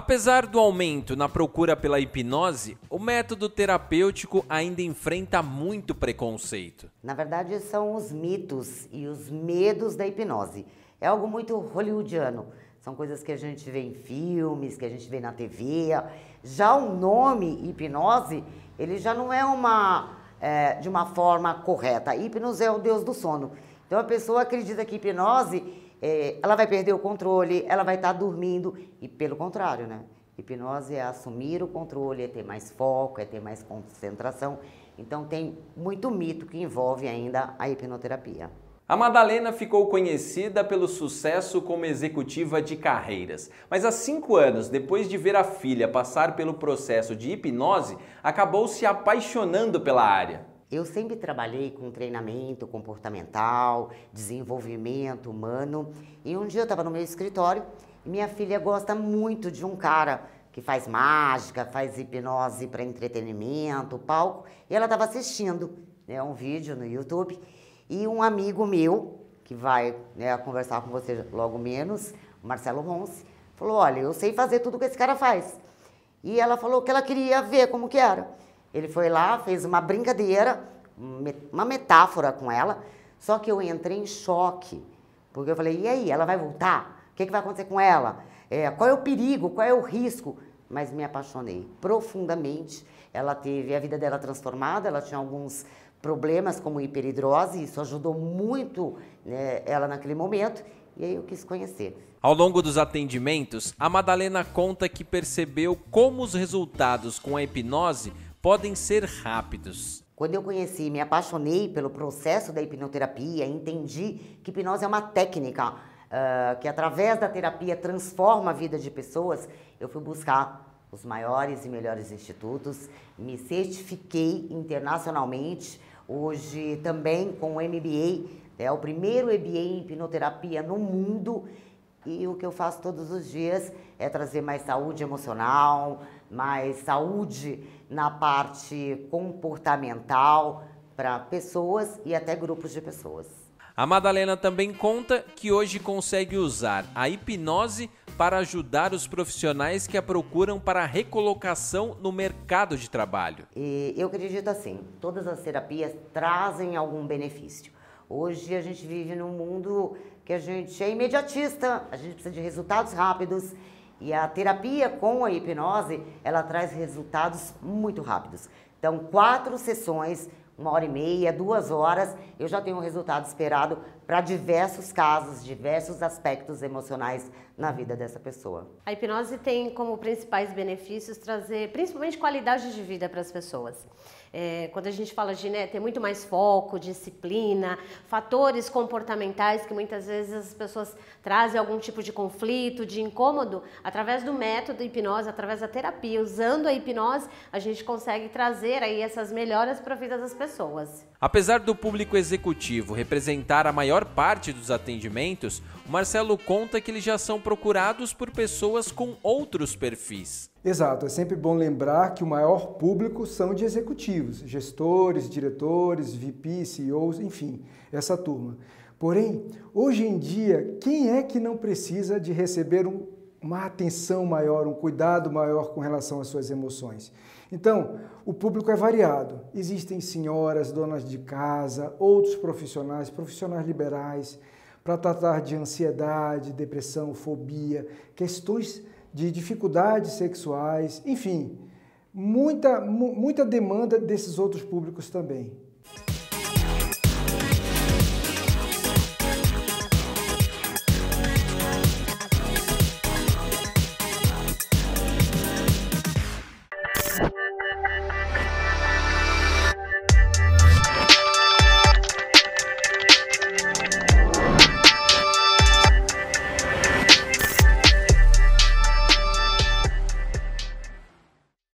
Apesar do aumento na procura pela hipnose, o método terapêutico ainda enfrenta muito preconceito. Na verdade, são os mitos e os medos da hipnose. É algo muito hollywoodiano. São coisas que a gente vê em filmes, que a gente vê na TV. Já o nome hipnose, ele já não é uma é, de uma forma correta. Hipnos é o deus do sono. Então a pessoa acredita que hipnose é, ela vai perder o controle, ela vai estar tá dormindo. E pelo contrário, né? Hipnose é assumir o controle, é ter mais foco, é ter mais concentração. Então tem muito mito que envolve ainda a hipnoterapia. A Madalena ficou conhecida pelo sucesso como executiva de carreiras, mas há cinco anos depois de ver a filha passar pelo processo de hipnose, acabou se apaixonando pela área. Eu sempre trabalhei com treinamento comportamental, desenvolvimento humano. E um dia eu estava no meu escritório e minha filha gosta muito de um cara que faz mágica, faz hipnose para entretenimento, palco. E ela estava assistindo né, um vídeo no YouTube. E um amigo meu, que vai né, conversar com você logo menos, Marcelo Ronce, falou: Olha, eu sei fazer tudo que esse cara faz. E ela falou que ela queria ver como que era. Ele foi lá, fez uma brincadeira, uma metáfora com ela, só que eu entrei em choque, porque eu falei: e aí, ela vai voltar? O que, que vai acontecer com ela? É, qual é o perigo? Qual é o risco? Mas me apaixonei profundamente. Ela teve a vida dela transformada, ela tinha alguns problemas como hiperidrose, isso ajudou muito né, ela naquele momento e aí eu quis conhecer. Ao longo dos atendimentos, a Madalena conta que percebeu como os resultados com a hipnose podem ser rápidos. Quando eu conheci me apaixonei pelo processo da hipnoterapia, entendi que hipnose é uma técnica uh, que, através da terapia, transforma a vida de pessoas, eu fui buscar os maiores e melhores institutos, me certifiquei internacionalmente, hoje também com o MBA, é o primeiro MBA em hipnoterapia no mundo, e o que eu faço todos os dias é trazer mais saúde emocional, mais saúde na parte comportamental para pessoas e até grupos de pessoas. A Madalena também conta que hoje consegue usar a hipnose para ajudar os profissionais que a procuram para a recolocação no mercado de trabalho. E eu acredito assim, todas as terapias trazem algum benefício. Hoje a gente vive num mundo que a gente é imediatista, a gente precisa de resultados rápidos. E a terapia com a hipnose, ela traz resultados muito rápidos. Então, quatro sessões, uma hora e meia, duas horas, eu já tenho um resultado esperado para diversos casos, diversos aspectos emocionais na vida dessa pessoa. A hipnose tem como principais benefícios trazer principalmente qualidade de vida para as pessoas. É, quando a gente fala de né, ter muito mais foco, disciplina, fatores comportamentais que muitas vezes as pessoas trazem algum tipo de conflito, de incômodo, através do método hipnose, através da terapia, usando a hipnose, a gente consegue trazer aí essas melhoras para a vida das pessoas. Apesar do público executivo representar a maior maior parte dos atendimentos, o Marcelo conta que eles já são procurados por pessoas com outros perfis. Exato, é sempre bom lembrar que o maior público são de executivos, gestores, diretores, VPs, CEOs, enfim, essa turma. Porém, hoje em dia, quem é que não precisa de receber um uma atenção maior, um cuidado maior com relação às suas emoções. Então, o público é variado. Existem senhoras, donas de casa, outros profissionais, profissionais liberais, para tratar de ansiedade, depressão, fobia, questões de dificuldades sexuais, enfim, muita, muita demanda desses outros públicos também.